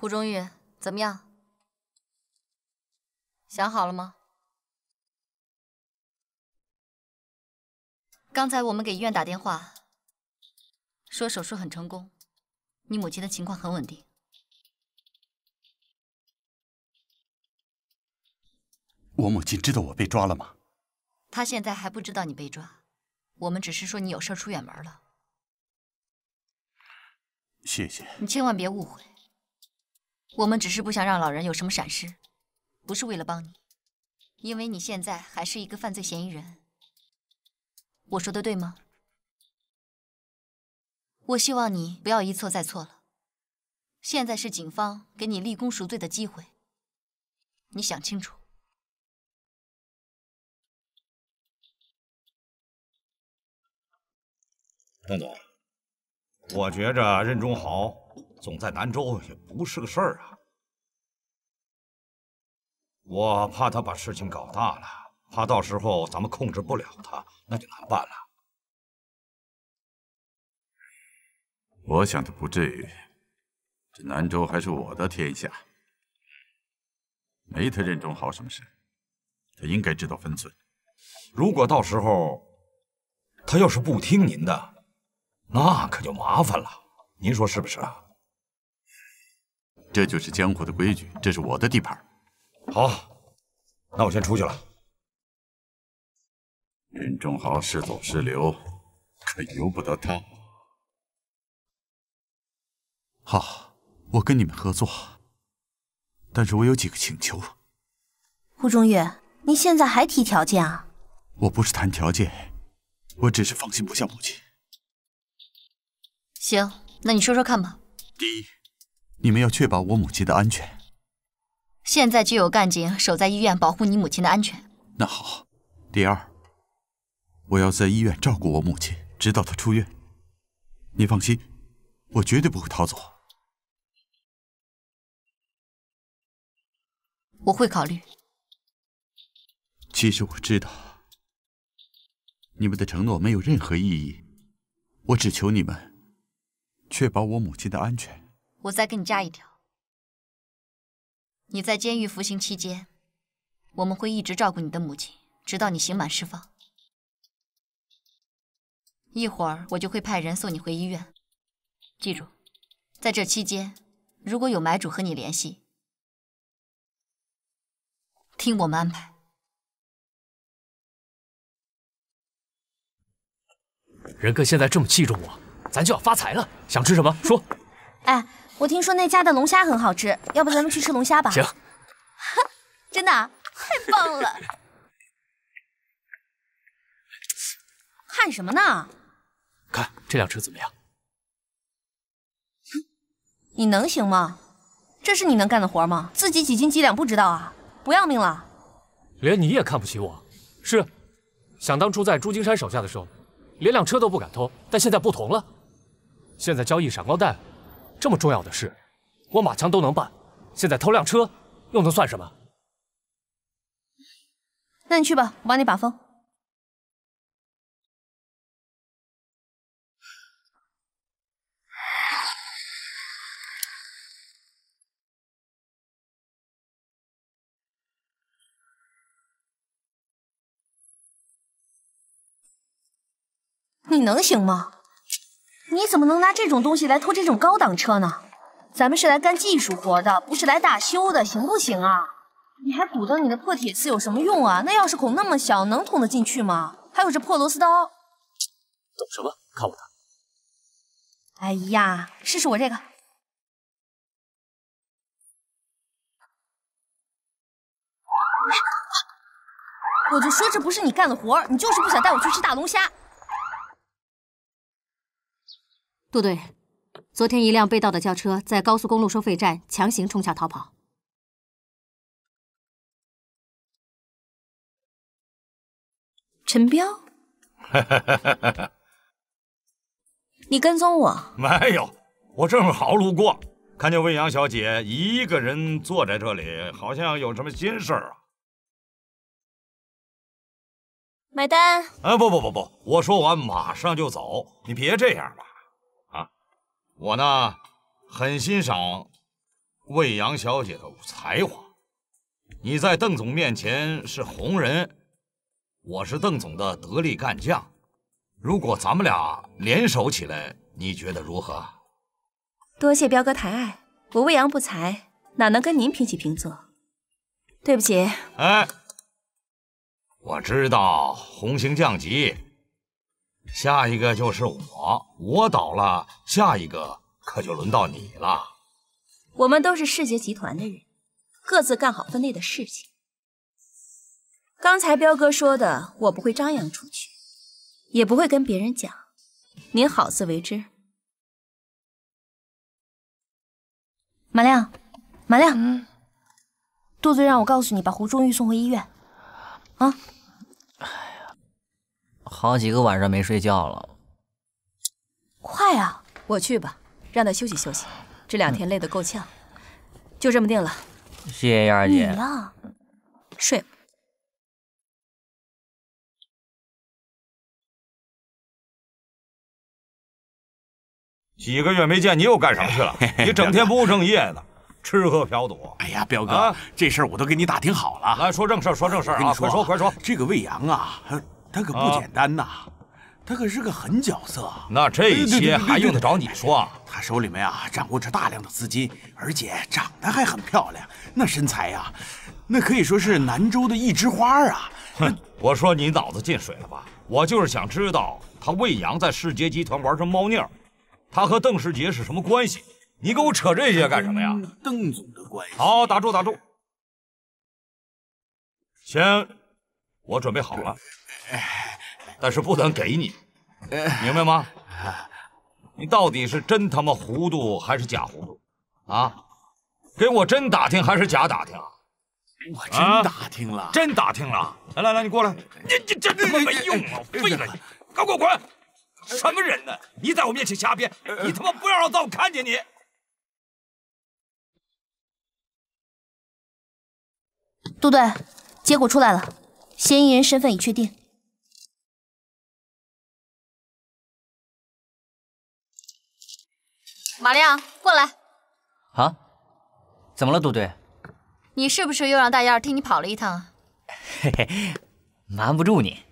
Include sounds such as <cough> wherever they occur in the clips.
胡中玉，怎么样？想好了吗？刚才我们给医院打电话，说手术很成功，你母亲的情况很稳定。我母亲知道我被抓了吗？她现在还不知道你被抓，我们只是说你有事出远门了。谢谢。你千万别误会。我们只是不想让老人有什么闪失，不是为了帮你，因为你现在还是一个犯罪嫌疑人。我说的对吗？我希望你不要一错再错了。现在是警方给你立功赎罪的机会，你想清楚。邓总，我觉着任忠豪。总在南州也不是个事儿啊！我怕他把事情搞大了，怕到时候咱们控制不了他，那就难办了。我想他不至于，这南州还是我的天下，没他任忠豪什么事。他应该知道分寸。如果到时候他要是不听您的，那可就麻烦了。您说是不是啊？这就是江湖的规矩，这是我的地盘。好，那我先出去了。任仲豪是走是留，可由不得他。好，我跟你们合作，但是我有几个请求。胡中玉，你现在还提条件啊？我不是谈条件，我只是放心不下母亲。行，那你说说看吧。第一。你们要确保我母亲的安全。现在就有干警守在医院，保护你母亲的安全。那好，第二，我要在医院照顾我母亲，直到她出院。你放心，我绝对不会逃走。我会考虑。其实我知道，你们的承诺没有任何意义。我只求你们，确保我母亲的安全。我再给你加一条：你在监狱服刑期间，我们会一直照顾你的母亲，直到你刑满释放。一会儿我就会派人送你回医院。记住，在这期间，如果有买主和你联系，听我们安排。仁哥现在这么器重我，咱就要发财了。想吃什么说。哎。我听说那家的龙虾很好吃，要不咱们去吃龙虾吧？行，<laughs> 真的太棒了！看 <laughs> 什么呢？看这辆车怎么样？<laughs> 你能行吗？这是你能干的活吗？自己几斤几两不知道啊？不要命了？连你也看不起我？是，想当初在朱金山手下的时候，连辆车都不敢偷，但现在不同了，现在交易闪光弹。这么重要的事，我马强都能办，现在偷辆车又能算什么？那你去吧，我帮你把风。你能行吗？你怎么能拿这种东西来偷这种高档车呢？咱们是来干技术活的，不是来大修的，行不行啊？你还鼓捣你的破铁丝有什么用啊？那钥匙孔那么小，能捅得进去吗？还有这破螺丝刀，懂什么？看我的！哎呀，试试我这个！我就说这不是你干的活，你就是不想带我去吃大龙虾。杜队，昨天一辆被盗的轿车在高速公路收费站强行冲下逃跑。陈彪，<laughs> 你跟踪我？没有，我正好路过，看见魏阳小姐一个人坐在这里，好像有什么心事儿啊。买单。哎，不不不不，我说完马上就走，你别这样了。我呢，很欣赏魏阳小姐的才华。你在邓总面前是红人，我是邓总的得力干将。如果咱们俩联手起来，你觉得如何？多谢彪哥抬爱，我魏阳不才，哪能跟您平起平坐？对不起。哎，我知道红星降级。下一个就是我，我倒了，下一个可就轮到你了。我们都是世杰集团的人，各自干好分内的事情。刚才彪哥说的，我不会张扬出去，也不会跟别人讲。您好自为之。马亮，马亮，杜子让我告诉你，把胡中玉送回医院。啊。好几个晚上没睡觉了。快啊，我去吧，让他休息休息。这两天累得够呛，就这么定了。谢谢燕儿姐。你呢？睡。几个月没见，你又干什么去了？<laughs> 你整天不务正业的，吃喝嫖赌。哎呀，彪哥，这事儿我都给你打听好了。来，说正事儿，说正事儿啊！快说，快说。这个魏阳啊。他可不简单呐，他可是个狠角色。那这些还用得着你说？他手里面啊掌握着大量的资金，而且长得还很漂亮，那身材呀，那可以说是南州的一枝花啊！哼，我说你脑子进水了吧？我就是想知道他魏阳在世杰集团玩什么猫腻，他和邓世杰是什么关系？你给我扯这些干什么呀？邓总的关系。好，打住，打住。先，我准备好了。但是不能给你，明白吗？你到底是真他妈糊涂还是假糊涂啊？给我真打听还是假打听？我真打听了，真打听了！来来来，你过来！你你真他妈没用，啊，废了你！快给我滚！什么人呢？你在我面前瞎编！你他妈不要让咱看见你！杜队，结果出来了，嫌疑人身份已确定。马亮，过来。啊，怎么了，杜队？你是不是又让大燕替你跑了一趟？嘿嘿，瞒不住你。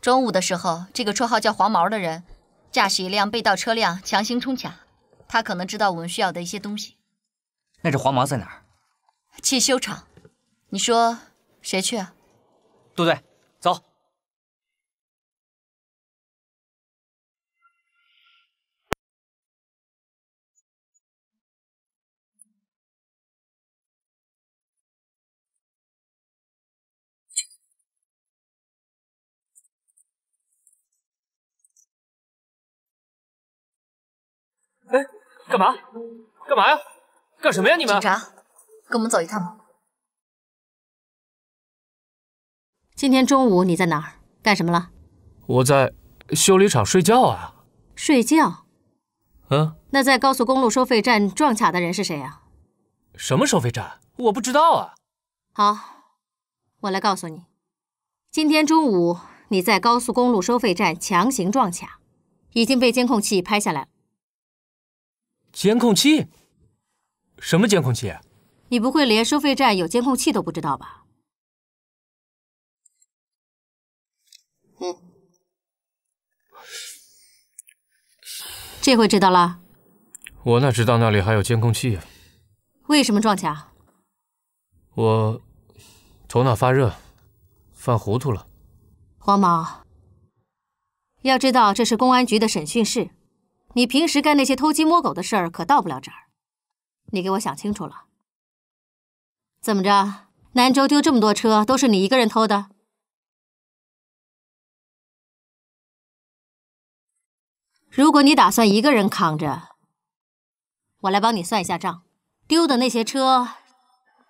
中午的时候，这个绰号叫黄毛的人驾驶一辆被盗车辆强行冲卡，他可能知道我们需要的一些东西。那这黄毛在哪儿？汽修厂。你说谁去啊？杜队。干嘛？干嘛呀？干什么呀？你们警察，跟我们走一趟吧。今天中午你在哪儿？干什么了？我在修理厂睡觉啊。睡觉？嗯。那在高速公路收费站撞卡的人是谁啊？什么收费站？我不知道啊。好，我来告诉你。今天中午你在高速公路收费站强行撞卡，已经被监控器拍下来了。监控器？什么监控器？你不会连收费站有监控器都不知道吧？嗯，这回知道了。我哪知道那里还有监控器呀？为什么撞墙？我头脑发热，犯糊涂了。黄毛，要知道这是公安局的审讯室。你平时干那些偷鸡摸狗的事儿，可到不了这儿。你给我想清楚了，怎么着？南州丢这么多车，都是你一个人偷的？如果你打算一个人扛着，我来帮你算一下账。丢的那些车，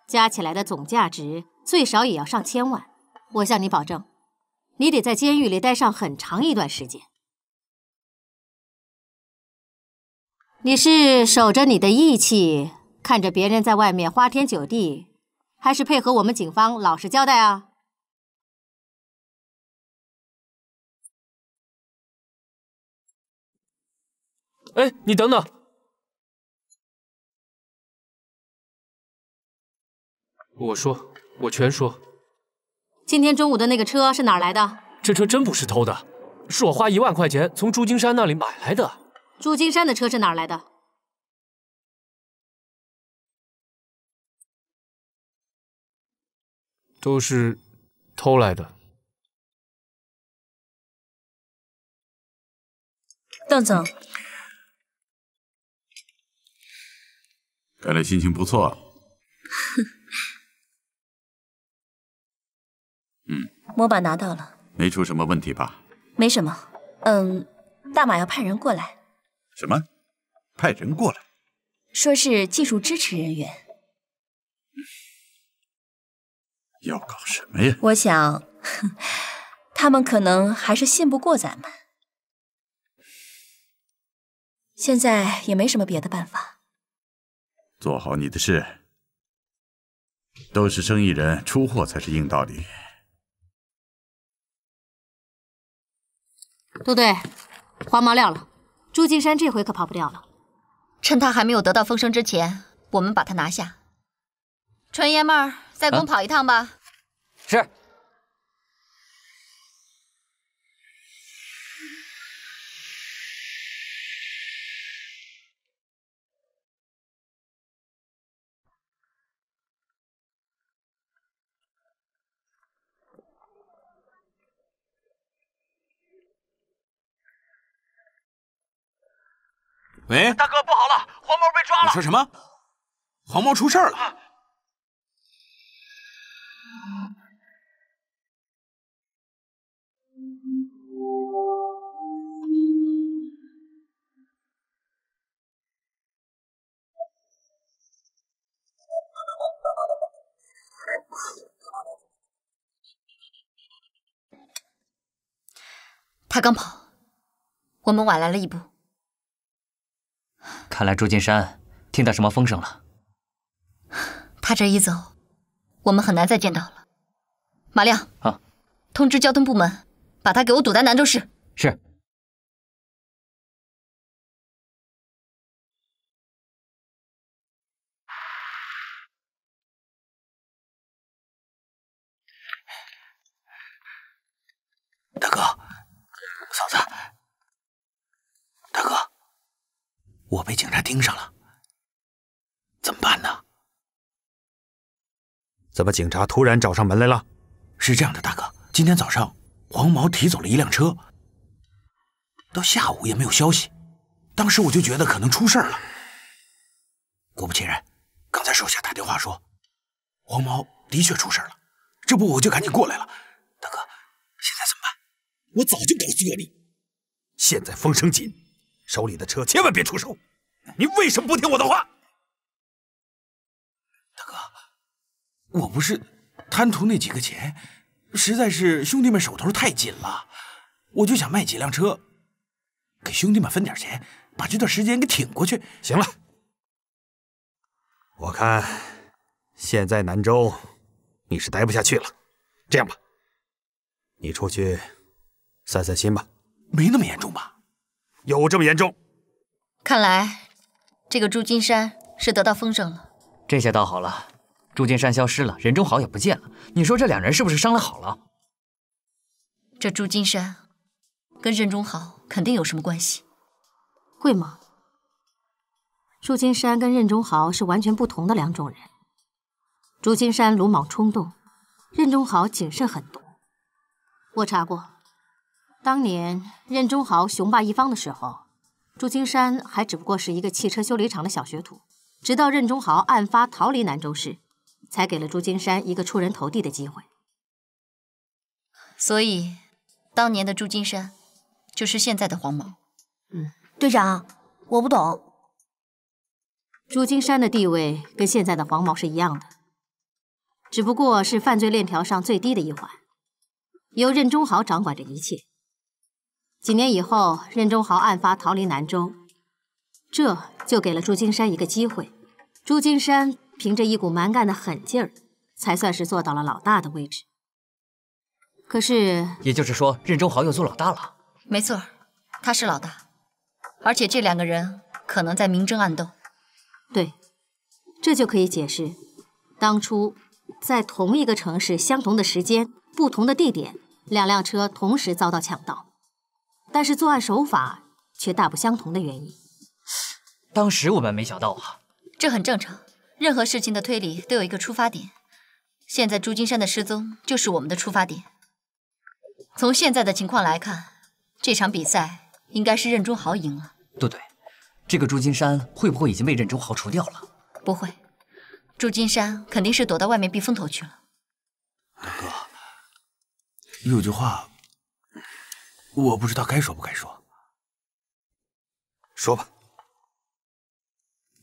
加起来的总价值最少也要上千万。我向你保证，你得在监狱里待上很长一段时间。你是守着你的义气，看着别人在外面花天酒地，还是配合我们警方老实交代啊？哎，你等等，我说，我全说。今天中午的那个车是哪儿来的？这车真不是偷的，是我花一万块钱从朱金山那里买来的。朱金山的车是哪儿来的？都是偷来的。邓总，看来心情不错啊。<laughs> 嗯，模板拿到了，没出什么问题吧？没什么。嗯，大马要派人过来。什么？派人过来，说是技术支持人员。要搞什么呀？我想，他们可能还是信不过咱们。现在也没什么别的办法。做好你的事。都是生意人，出货才是硬道理。杜队，黄毛撂了。朱金山这回可跑不掉了，趁他还没有得到风声之前，我们把他拿下。纯爷们儿，再跟我跑一趟吧。是。喂，大哥，不好了，黄毛被抓了！你说什么？黄毛出事了！他刚跑，我们晚来了一步。看来朱金山听到什么风声了。他 <sighs> 这一走，我们很难再见到了。马亮，啊，通知交通部门，把他给我堵在南州市。是。我被警察盯上了，怎么办呢？怎么警察突然找上门来了？是这样的，大哥，今天早上黄毛提走了一辆车，到下午也没有消息，当时我就觉得可能出事了。果不其然，刚才手下打电话说黄毛的确出事了，这不我就赶紧过来了。大哥，现在怎么办？我早就告诉过你，现在风声紧。手里的车千万别出手！你为什么不听我的话，大哥？我不是贪图那几个钱，实在是兄弟们手头太紧了，我就想卖几辆车，给兄弟们分点钱，把这段时间给挺过去。行了，我看现在南州你是待不下去了，这样吧，你出去散散心吧。没那么严重吧？有这么严重？看来这个朱金山是得到风声了。这下倒好了，朱金山消失了，任中豪也不见了。你说这两人是不是商量好了？这朱金山跟任中豪肯定有什么关系，会吗？朱金山跟任中豪是完全不同的两种人。朱金山鲁莽冲动，任中豪谨慎狠毒。我查过。当年任忠豪雄霸一方的时候，朱金山还只不过是一个汽车修理厂的小学徒。直到任忠豪案发逃离南州市，才给了朱金山一个出人头地的机会。所以，当年的朱金山，就是现在的黄毛。嗯，队长，我不懂。朱金山的地位跟现在的黄毛是一样的，只不过是犯罪链条上最低的一环，由任忠豪掌管着一切。几年以后，任忠豪案发逃离南州，这就给了朱金山一个机会。朱金山凭着一股蛮干的狠劲儿，才算是坐到了老大的位置。可是，也就是说，任忠豪又做老大了。没错，他是老大，而且这两个人可能在明争暗斗。对，这就可以解释当初在同一个城市、相同的时间、不同的地点，两辆车同时遭到抢盗。但是作案手法却大不相同的原因，当时我们没想到啊，这很正常。任何事情的推理都有一个出发点，现在朱金山的失踪就是我们的出发点。从现在的情况来看，这场比赛应该是任忠豪赢了。杜队，这个朱金山会不会已经被任忠豪除掉了？不会，朱金山肯定是躲到外面避风头去了。大哥，有句话。我不知道该说不该说，说吧。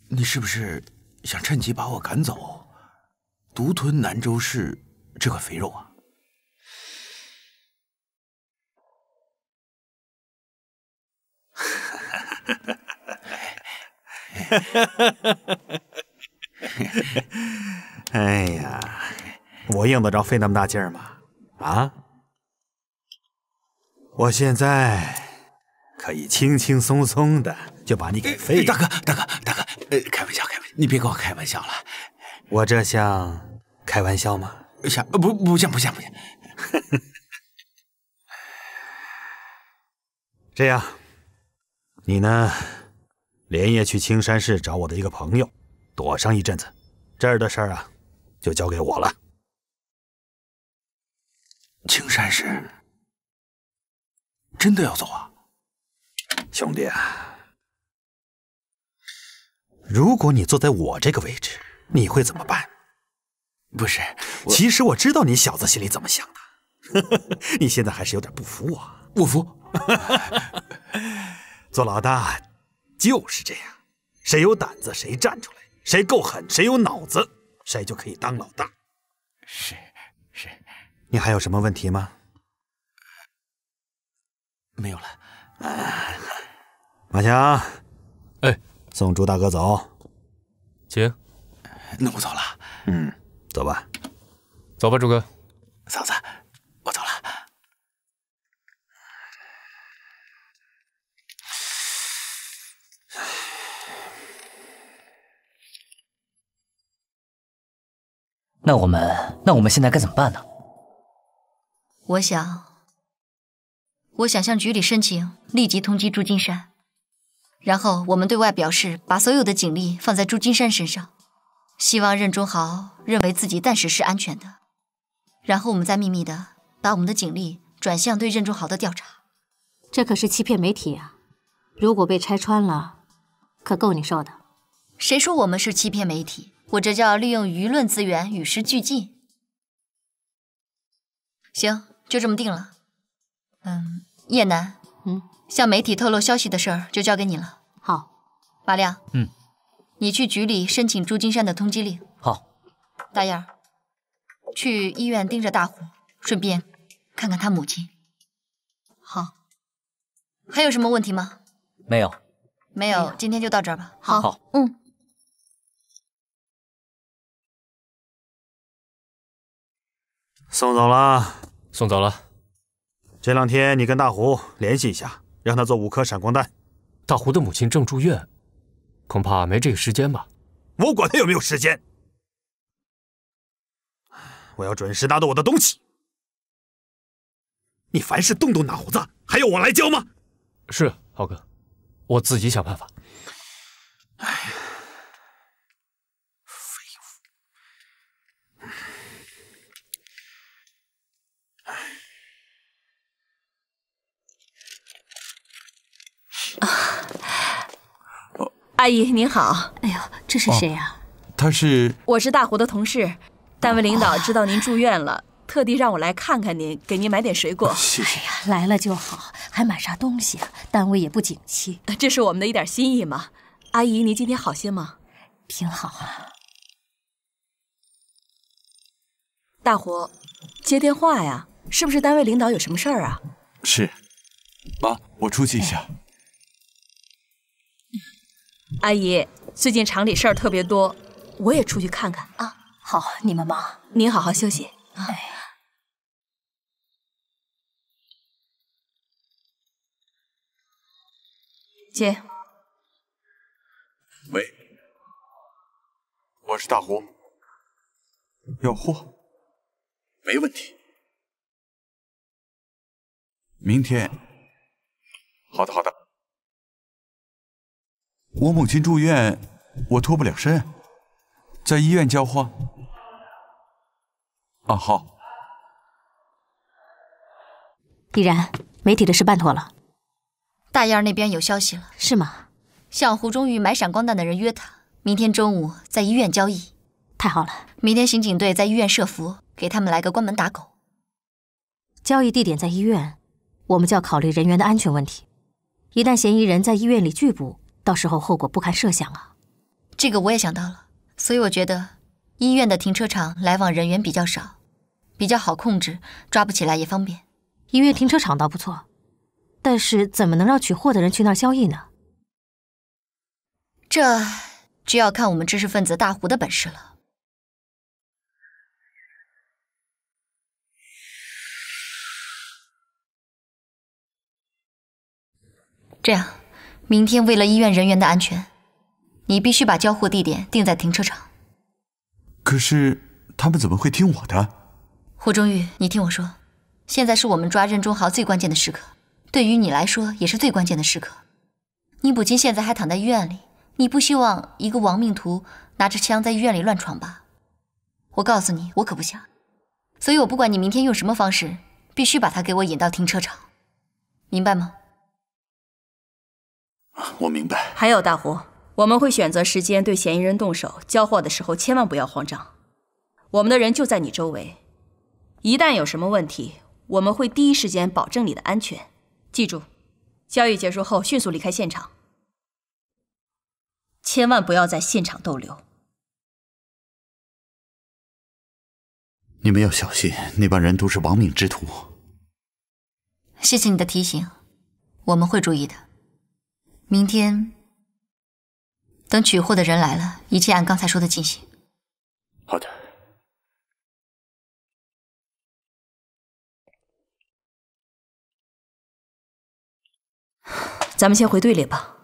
你是不是想趁机把我赶走，独吞南州市这块肥肉啊？哈哈哈哈哈哈！哎呀，我用得着费那么大劲儿吗？啊？我现在可以轻轻松松的就把你给飞了，大哥，大哥，大哥，开玩笑，开玩笑你别跟我开玩笑了，我这像开玩笑吗？像不不像不像不像，<laughs> 这样，你呢，连夜去青山市找我的一个朋友，躲上一阵子，这儿的事儿啊，就交给我了。青山市。真的要走啊，兄弟！如果你坐在我这个位置，你会怎么办？不是，其实我知道你小子心里怎么想的。<laughs> 你现在还是有点不服我，不服。<laughs> 做老大就是这样，谁有胆子谁站出来，谁够狠谁有脑子，谁就可以当老大。是是，你还有什么问题吗？没有了，马强，哎，送朱大哥走，请。那我走了。嗯，走吧，走吧，朱哥。嫂子，我走了。那我们，那我们现在该怎么办呢？我想。我想向局里申请立即通缉朱金山，然后我们对外表示把所有的警力放在朱金山身上，希望任忠豪认为自己暂时是安全的，然后我们再秘密的把我们的警力转向对任忠豪的调查，这可是欺骗媒体啊！如果被拆穿了，可够你受的。谁说我们是欺骗媒体？我这叫利用舆论资源，与时俱进。行，就这么定了。嗯。叶楠，嗯，向媒体透露消息的事儿就交给你了。好，马亮，嗯，你去局里申请朱金山的通缉令。好，大燕，去医院盯着大虎，顺便看看他母亲。好，还有什么问题吗？没有，没有，今天就到这儿吧。好，好，嗯，送走了，送走了。这两天你跟大胡联系一下，让他做五颗闪光弹。大胡的母亲正住院，恐怕没这个时间吧？我管他有没有时间，我要准时拿到我的东西。你凡事动动脑子，还要我来教吗？是，豪哥，我自己想办法。哎。阿姨您好，哎呦，这是谁呀？他是，我是大胡的同事，单位领导知道您住院了，特地让我来看看您，给您买点水果。谢谢呀，来了就好，还买啥东西啊？单位也不景气，这是我们的一点心意嘛。阿姨，您今天好些吗？挺好。啊。大胡，接电话呀，是不是单位领导有什么事儿啊？是，妈，我出去一下。阿姨，最近厂里事儿特别多，我也出去看看啊。好，你们忙，您好好休息啊。姐。喂，我是大胡。有货，没问题。明天。好的，好的。我母亲住院，我脱不了身，在医院交货。啊，好。依然，媒体的事办妥了，大燕儿那边有消息了，是吗？向胡忠玉买闪光弹的人约他，明天中午在医院交易。太好了，明天刑警队在医院设伏，给他们来个关门打狗。交易地点在医院，我们就要考虑人员的安全问题。一旦嫌疑人在医院里拒捕，到时候后果不堪设想啊！这个我也想到了，所以我觉得医院的停车场来往人员比较少，比较好控制，抓不起来也方便。医院停车场倒不错，但是怎么能让取货的人去那儿交易呢？这就要看我们知识分子大胡的本事了。这样。明天，为了医院人员的安全，你必须把交货地点定在停车场。可是，他们怎么会听我的？胡忠玉，你听我说，现在是我们抓任忠豪最关键的时刻，对于你来说也是最关键的时刻。你母亲现在还躺在医院里，你不希望一个亡命徒拿着枪在医院里乱闯吧？我告诉你，我可不想。所以我不管你明天用什么方式，必须把他给我引到停车场，明白吗？我明白。还有大胡，我们会选择时间对嫌疑人动手。交货的时候千万不要慌张，我们的人就在你周围。一旦有什么问题，我们会第一时间保证你的安全。记住，交易结束后迅速离开现场，千万不要在现场逗留。你们要小心，那帮人都是亡命之徒。谢谢你的提醒，我们会注意的。明天，等取货的人来了，一切按刚才说的进行。好的，<sighs> 咱们先回队里吧。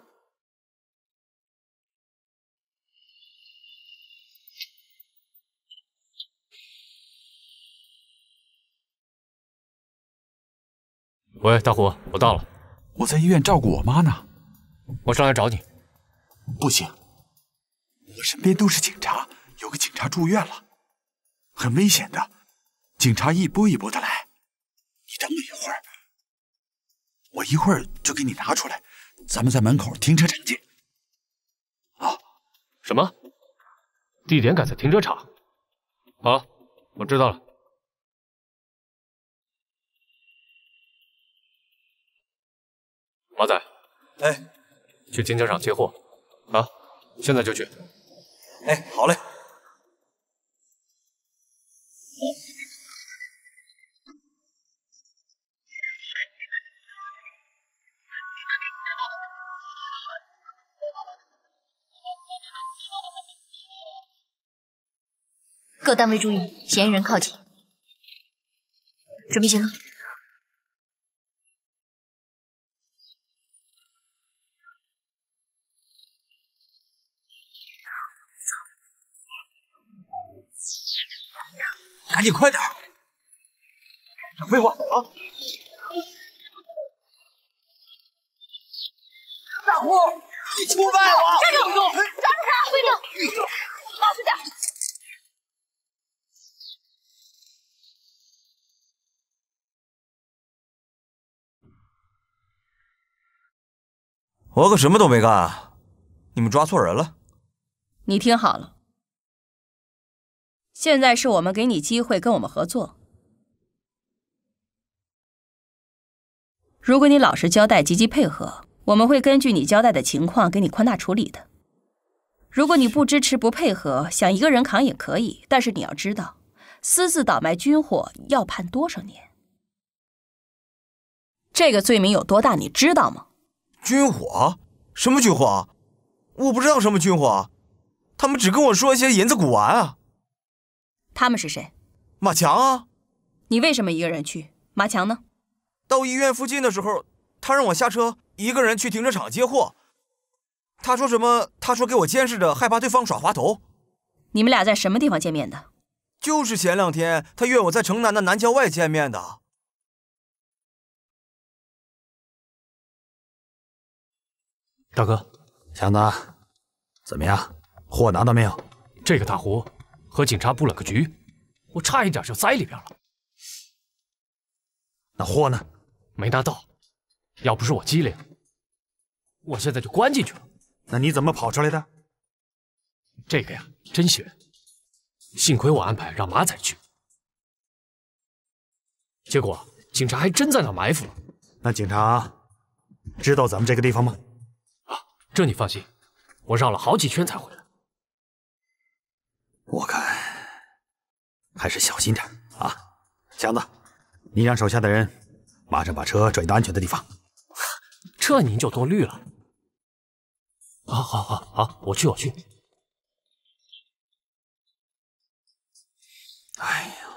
喂，大虎，我到了。我在医院照顾我妈呢。我上来找你，不行，我身边都是警察，有个警察住院了，很危险的，警察一波一波的来，你等我一会儿，我一会儿就给你拿出来，咱们在门口停车场见。啊，什么？地点改在停车场？好，我知道了。马仔。哎。去金桥厂接货啊！现在就去。哎，好嘞。各单位注意，嫌疑人靠近，准备行动。赶紧快点儿！少废话啊！大虎，你出卖我！站住！抓住他！卫兵，老点！我可什么都没干，啊，你们抓错人了。你听好了。现在是我们给你机会跟我们合作。如果你老实交代、积极配合，我们会根据你交代的情况给你宽大处理的。如果你不支持、不配合，想一个人扛也可以，但是你要知道，私自倒卖军火要判多少年？这个罪名有多大，你知道吗？军火？什么军火？我不知道什么军火，他们只跟我说一些银子、古玩啊。他们是谁？马强啊！你为什么一个人去？马强呢？到医院附近的时候，他让我下车，一个人去停车场接货。他说什么？他说给我监视着，害怕对方耍滑头。你们俩在什么地方见面的？就是前两天，他约我在城南的南郊外见面的。大哥，强子，怎么样？货拿到没有？这个大壶。和警察布了个局，我差一点就栽里边了。那货呢？没拿到。要不是我机灵，我现在就关进去了。那你怎么跑出来的？这个呀，真悬。幸亏我安排让马仔去，结果警察还真在那埋伏了。那警察知道咱们这个地方吗？啊，这你放心，我绕了好几圈才回来。我看还是小心点啊，强子，你让手下的人马上把车转移到安全的地方。这您就多虑了。好，好，好，好，我去，我去。哎呀，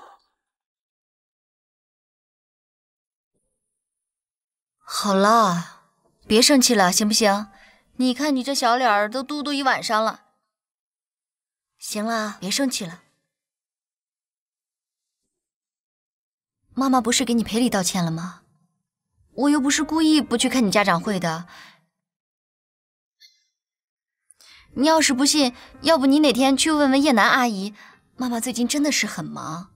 好了，别生气了，行不行？你看你这小脸都嘟嘟一晚上了。行了，别生气了。妈妈不是给你赔礼道歉了吗？我又不是故意不去看你家长会的。你要是不信，要不你哪天去问问叶楠阿姨，妈妈最近真的是很忙。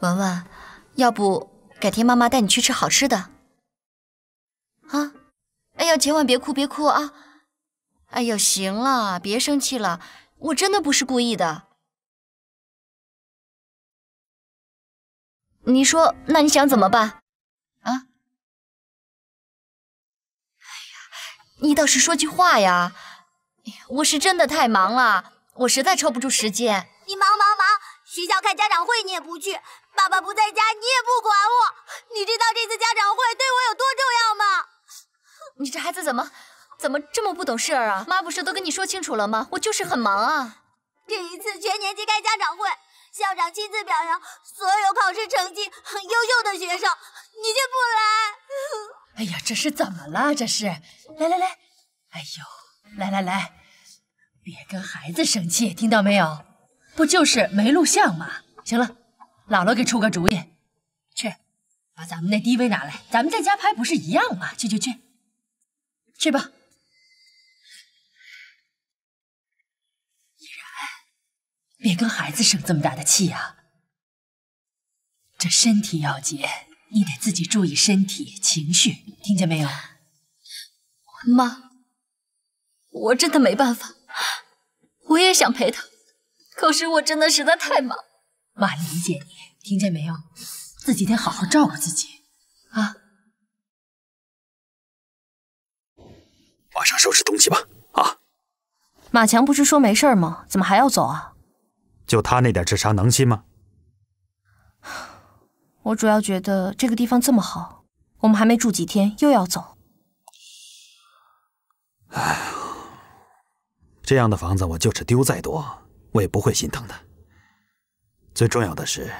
文文，要不改天妈妈带你去吃好吃的。啊，哎呀，千万别哭，别哭啊！哎呦，行了，别生气了，我真的不是故意的。你说，那你想怎么办？啊？哎呀，你倒是说句话呀！我是真的太忙了，我实在抽不出时间。你忙忙忙，学校开家长会你也不去，爸爸不在家你也不管我，你知道这次家长会对我有多重要吗？你这孩子怎么？怎么这么不懂事儿啊？妈不是都跟你说清楚了吗？我就是很忙啊！这一次全年级开家长会，校长亲自表扬所有考试成绩很优秀的学生，你却不来！<laughs> 哎呀，这是怎么了？这是！来来来，哎呦，来来来，别跟孩子生气，听到没有？不就是没录像吗？行了，姥姥给出个主意，去把咱们那 D V 拿来，咱们在家拍不是一样吗？去去去，去吧。别跟孩子生这么大的气啊！这身体要紧，你得自己注意身体、情绪，听见没有？妈，我真的没办法，我也想陪他，可是我真的实在太忙。妈，理解你，听见没有？自己得好好照顾自己，啊！马上收拾东西吧，啊！马强不是说没事吗？怎么还要走啊？就他那点智商，能信吗？我主要觉得这个地方这么好，我们还没住几天又要走。哎呦，这样的房子，我就是丢再多，我也不会心疼的。最重要的是，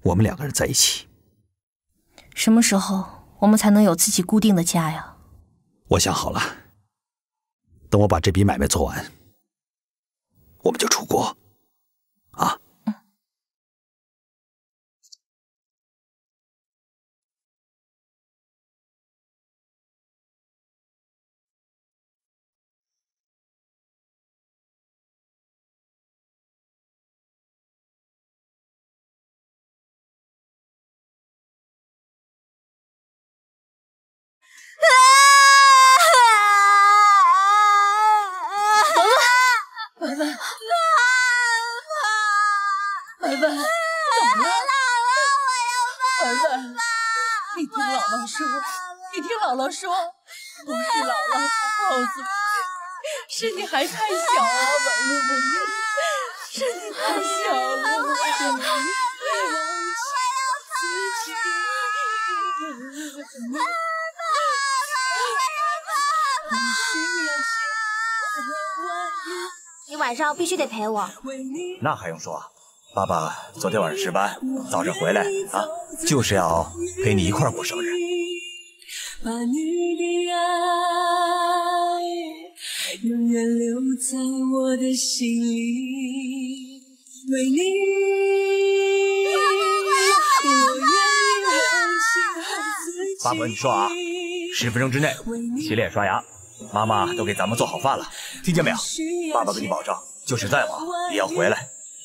我们两个人在一起。什么时候我们才能有自己固定的家呀？我想好了，等我把这笔买卖做完。我们就出国。不是姥姥，告诉你，是你还太小了，是你太小了，文文文文。你晚上必须得陪我，那还用说？爸爸昨天晚上值班，早上回来啊，就是要陪你一块过生日。把你的的爱永远留在我心爸爸，你说啊，十分钟之内洗脸刷牙，妈妈都给咱们做好饭了，听见没有？爸爸给你保证，就是再忙也要回来。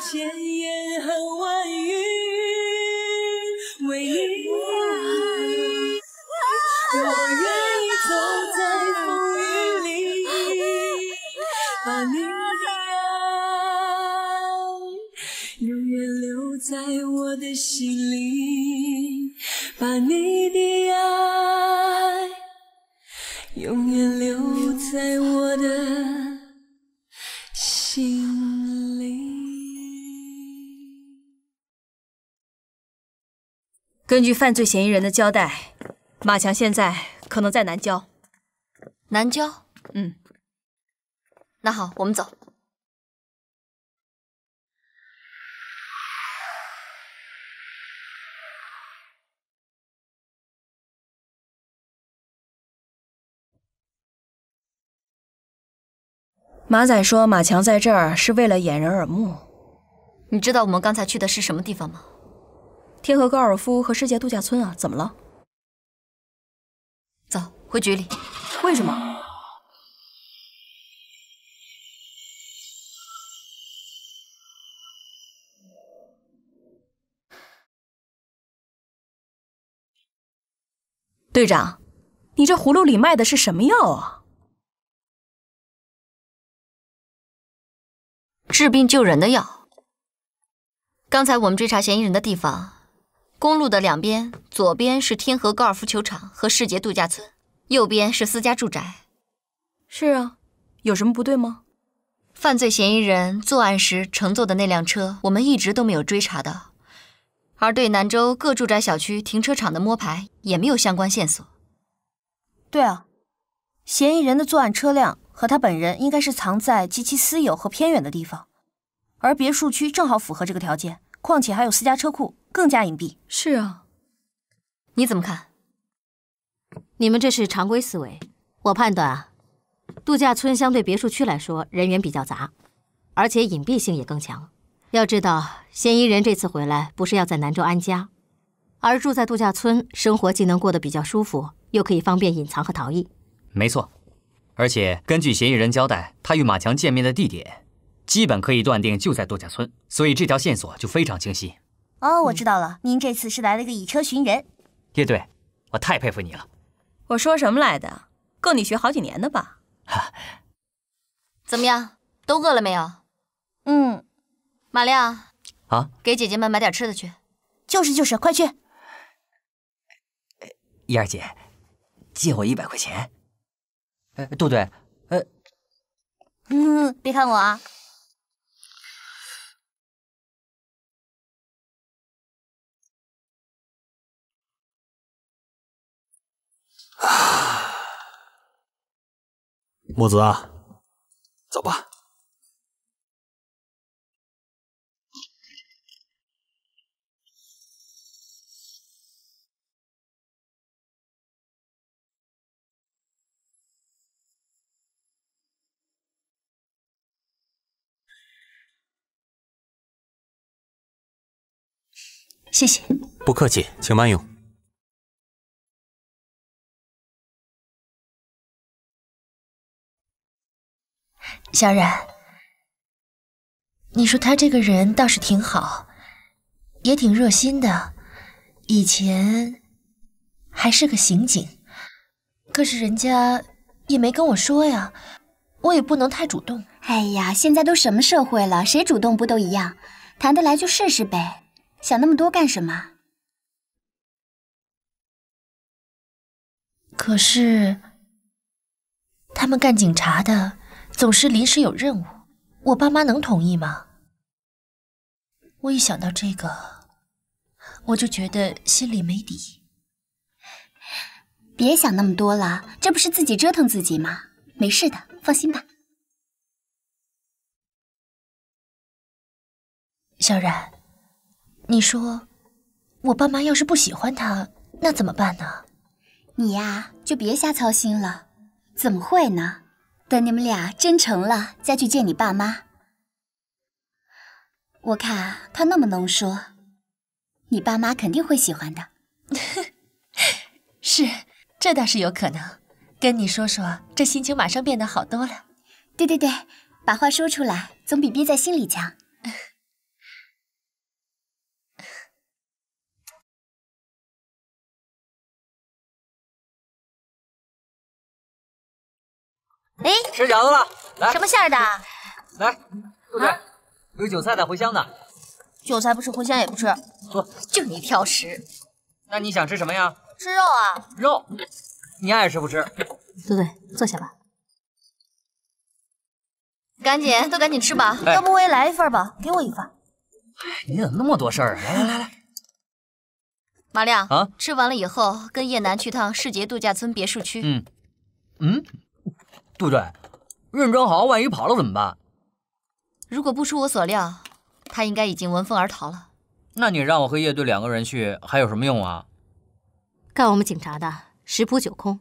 千言和万。根据犯罪嫌疑人的交代，马强现在可能在南郊。南郊，嗯。那好，我们走。马仔说，马强在这儿是为了掩人耳目。你知道我们刚才去的是什么地方吗？天河高尔夫和世界度假村啊，怎么了？走回局里。为什么？队长，你这葫芦里卖的是什么药啊？治病救人的药。刚才我们追查嫌疑人的地方。公路的两边，左边是天河高尔夫球场和世杰度假村，右边是私家住宅。是啊，有什么不对吗？犯罪嫌疑人作案时乘坐的那辆车，我们一直都没有追查到。而对南州各住宅小区停车场的摸排，也没有相关线索。对啊，嫌疑人的作案车辆和他本人应该是藏在极其私有和偏远的地方，而别墅区正好符合这个条件。况且还有私家车库。更加隐蔽。是啊，你怎么看？你们这是常规思维。我判断啊，度假村相对别墅区来说人员比较杂，而且隐蔽性也更强。要知道，嫌疑人这次回来不是要在南州安家，而住在度假村，生活既能过得比较舒服，又可以方便隐藏和逃逸。没错，而且根据嫌疑人交代，他与马强见面的地点，基本可以断定就在度假村，所以这条线索就非常清晰。哦，我知道了，您这次是来了个以车寻人，叶队，我太佩服你了。我说什么来的？够你学好几年的吧？怎么样，都饿了没有？嗯，马亮，啊，给姐姐们买点吃的去。就是就是，快去。燕儿姐，借我一百块钱。杜队，呃，嗯，别看我啊。啊，墨子啊，走吧。谢谢，不客气，请慢用。小冉，你说他这个人倒是挺好，也挺热心的。以前还是个刑警，可是人家也没跟我说呀，我也不能太主动。哎呀，现在都什么社会了，谁主动不都一样？谈得来就试试呗，想那么多干什么？可是他们干警察的。总是临时有任务，我爸妈能同意吗？我一想到这个，我就觉得心里没底。别想那么多了，这不是自己折腾自己吗？没事的，放心吧。小冉，你说，我爸妈要是不喜欢他，那怎么办呢？你呀，就别瞎操心了，怎么会呢？等你们俩真成了，再去见你爸妈。我看他那么能说，你爸妈肯定会喜欢的。<laughs> 是，这倒是有可能。跟你说说，这心情马上变得好多了。对对对，把话说出来，总比憋在心里强。哎，吃饺子了，来什么馅儿的？来，杜有韭菜的，茴香的。韭菜不吃，茴香也不吃。不，就你挑食。那你想吃什么呀？吃肉啊。肉，你爱吃不吃？对对，坐下吧。赶紧，都赶紧吃吧。要不我也来一份吧，给我一份。你怎么那么多事儿啊？来来来来。马亮啊，吃完了以后跟叶楠去趟世杰度假村别墅区。嗯。嗯。杜队，任忠豪万一跑了怎么办？如果不出我所料，他应该已经闻风而逃了。那你让我和叶队两个人去，还有什么用啊？干我们警察的，十扑九空，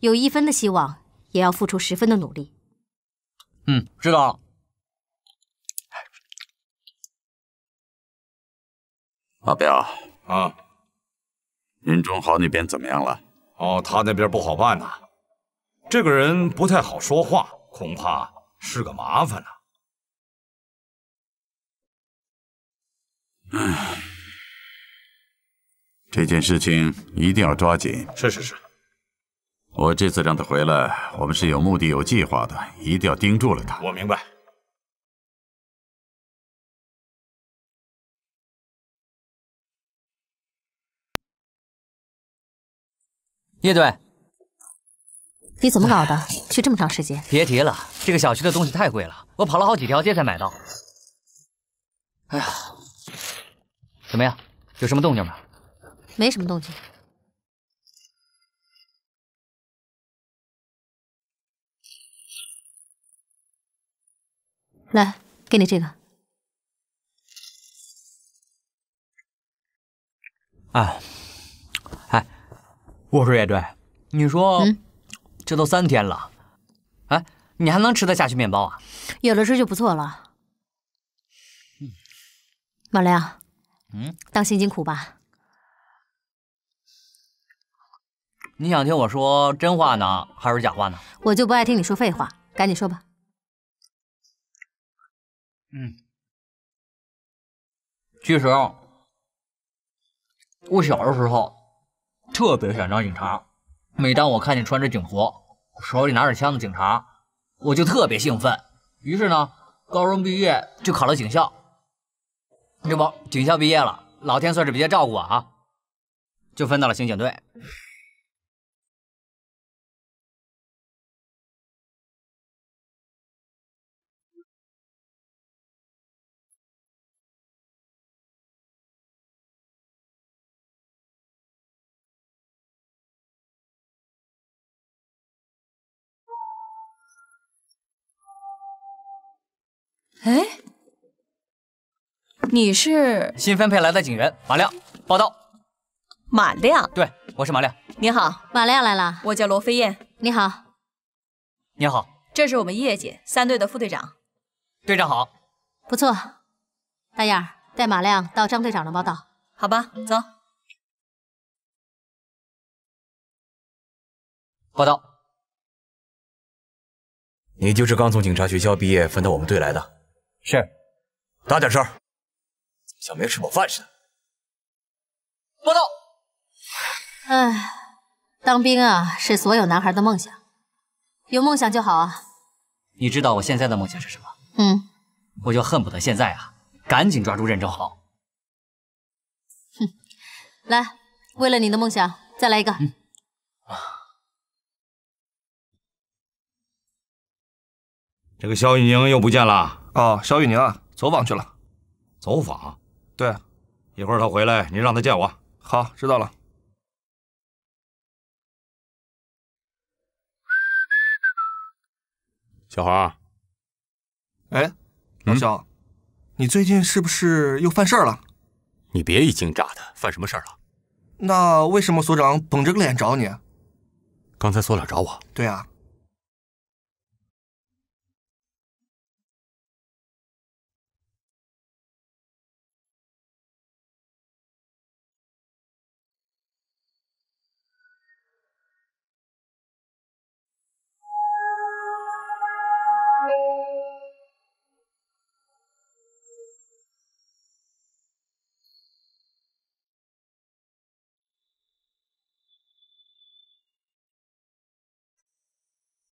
有一分的希望，也要付出十分的努力。嗯，知道。了。阿彪啊，任忠豪那边怎么样了？哦，他那边不好办呐。这个人不太好说话，恐怕是个麻烦呢。哎，这件事情一定要抓紧。是是是，我这次让他回来，我们是有目的、有计划的，一定要盯住了他。我明白。叶队。你怎么搞的？去这么长时间？<laughs> 别提了，这个小区的东西太贵了，我跑了好几条街才买到。哎呀，怎么样？有什么动静吗？没什么动静。来，给你这个。哎，哎，我说叶队，你说。这都三天了，哎，你还能吃得下去面包啊？有了吃就不错了。马亮，嗯，当刑警苦吧？你想听我说真话呢，还是假话呢？我就不爱听你说废话，赶紧说吧。嗯，据说我小的时候特别想当警察。每当我看见穿着警服、手里拿着枪的警察，我就特别兴奋。于是呢，高中毕业就考了警校。这不，警校毕业了，老天算是比较照顾我啊，就分到了刑警队。哎，你是新分配来的警员马亮，报道。马亮，对，我是马亮。你好，马亮来了。我叫罗飞燕。你好，你好，这是我们叶姐三队的副队长，队长好，不错。大燕，带马亮到张队长那报道，好吧？走，报道。你就是刚从警察学校毕业分到我们队来的。是，大点声！怎么像没吃饱饭似的？报道。哎，当兵啊，是所有男孩的梦想。有梦想就好啊。你知道我现在的梦想是什么？嗯。我就恨不得现在啊，赶紧抓住任正浩。哼，来，为了你的梦想，再来一个。这个肖雨宁又不见了。哦，小雨宁啊，走访去了。走访？对，一会儿他回来，您让他见我。好，知道了。小黄，哎，老肖，你最近是不是又犯事儿了？你别一惊乍的，犯什么事儿了？那为什么所长绷着个脸找你？刚才所长找我。对啊。